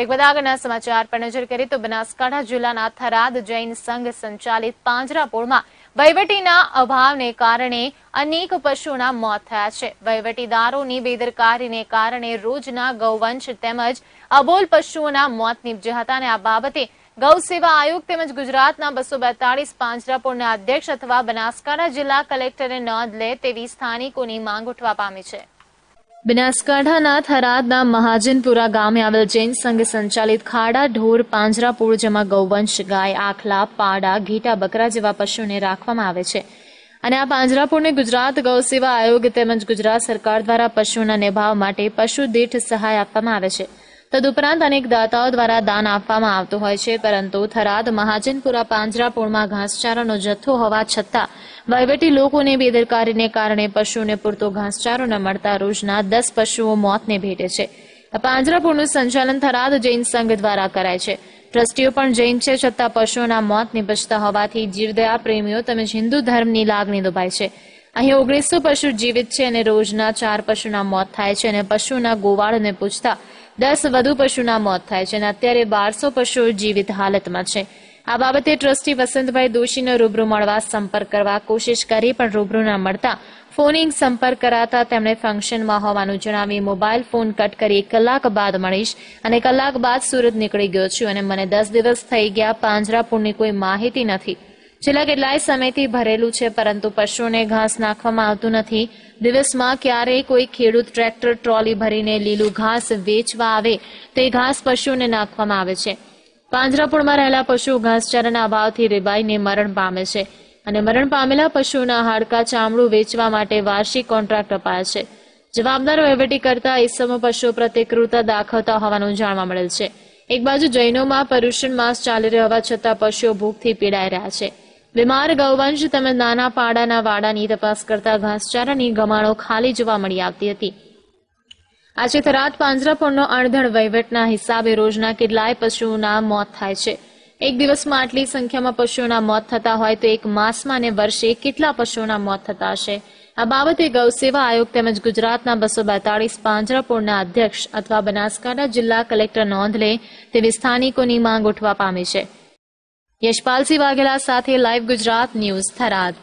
એક બધા સમાચાર પર નજર કરીએ તો બનાસકાંઠા જિલ્લાના થરાદ જૈન સંઘ સંચાલિત પાંજરાપોળમાં વહીવટીના અભાવને કારણે અનેક પશુઓના મોત થયા છે વહીવટીદારોની બેદરકારીને કારણે રોજના ગૌવંશ તેમજ અબોલ પશુઓના મોત નીપજ્યા હતા અને આ બાબતે ગૌ સેવા આયોગ તેમજ ગુજરાતના બસો બેતાળીસ પાંજરાપોળના અધ્યક્ષ અથવા બનાસકાંઠા જિલ્લા કલેક્ટરે નોંધ લે તેવી સ્થાનિકોની માંગ ઉઠવા પામી છે બનાસકાંઠાના થરાદના મહાજનપુરા ગામે આવેલ જૈન સંઘ સંચાલિત ખાડા ઢોર પાંજરાપોળ જેમાં ગૌવંશ ગાય આખલા પાડા ઘીટા બકરા જેવા પશુને રાખવામાં આવે છે અને આ પાંજરાપુરને ગુજરાત ગૌ સેવા આયોગ તેમજ ગુજરાત સરકાર દ્વારા પશુના નિભાવ માટે પશુ દીઠ સહાય આપવામાં આવે છે તદુપરાંત અનેક દાતાઓ દ્વારા દાન આપવામાં આવતું હોય છે પરંતુ થરાદ મહાજનપુરા પાંજરાપોળમાં ઘાસચારાનો જથ્થો હોવા છતાં વહીવટી લોકોની બેદરકારીને કારણે પશુને પૂરતો ઘાસચારો ન મળતા રોજના દસ પશુઓ મોતને ભેટે છે પાંજરાપુરનું સંચાલન થરાદ જૈન સંઘ દ્વારા કરાય છે ટ્રસ્ટીઓ પણ જૈન છે છતાં પશુઓના મોત નિપજતા હોવાથી જીવદયા પ્રેમીઓ તેમજ હિન્દુ ધર્મની લાગણી દુભાય છે અહીં ઓગણીસો પશુ જીવિત છે અને રોજના ચાર પશુના મોત થાય છે અને પશુના ગોવાળને પૂછતા દસ વધુ પશુના મોત થાય છે અને અત્યારે બારસો પશુઓ જીવિત હાલતમાં છે આ બાબતે ટ્રસ્ટી વસંતભાઈ દોશીને રૂબરૂ મળવા સંપર્ક કરવા કોશિશ કરી પણ રૂબરૂ ન મળતા ફોનિંગ સંપર્ક કરાતા તેમણે ફંક્શનમાં હોવાનું જણાવી મોબાઈલ ફોન કટ કરી એક કલાક બાદ મળીશ અને કલાક બાદ સુરત નીકળી ગયો છું અને મને દસ દિવસ થઈ ગયા પાંજરાપુરની કોઈ માહિતી નથી છેલ્લા કેટલાય સમયથી ભરેલું છે પરંતુ પશુઓને ઘાસ નાખવામાં આવતું નથી દિવસમાં ક્યારેય કોઈ ખેડૂત ટ્રેક્ટર ટ્રોલી ભરીને લીલું ઘાસ વેચવા આવે તે ઘાસ પશુઓને નાખવામાં આવે છે પાંજરાપુરમાં રહેલા પશુ ઘાસચારાના અભાવથી રેબાઈને મરણ પામે છે અને મરણ પામેલા પશુના હાડકા ચામડું વેચવા માટે વાર્ષિક કોન્ટ્રાક્ટ અપાય છે જવાબદાર વહીવટી કરતા ઈસમો પશુઓ પ્રત્યે ક્રૂરતા દાખવતા હોવાનું જાણવા મળેલ છે એક બાજુ જૈનોમાં પર્યુષણ માસ ચાલી રહ્યો હોવા છતાં પશુઓ ભૂખથી પીડાઈ રહ્યા છે બીમાર ગૌવંશ તમે નાના પાડાના વાડાની તપાસ કરતા ઘાસચારાની ગમાણો ખાલી જોવા મળી આવતી હતી આજે થરાત પાંજરાપોળનો અણધડ વહીવટના હિસાબે રોજના કેટલાય પશુઓના મોત થાય છે એક દિવસમાં આટલી સંખ્યામાં પશુઓના મોત થતા હોય તો એક માસમાં અને વર્ષે કેટલા પશુઓના મોત થતા હશે આ બાબતે ગૌસેવા આયોગ તેમજ ગુજરાતના બસો બેતાળીસ પાંજરાપોળના અધ્યક્ષ અથવા બનાસકાંઠા જિલ્લા કલેક્ટર નોંધ લે તેવી સ્થાનિકોની માંગ ઉઠવા પામી છે યશપાલસિંહ વાઘેલા સાથે લાઈવ ગુજરાત ન્યૂઝ થરાદ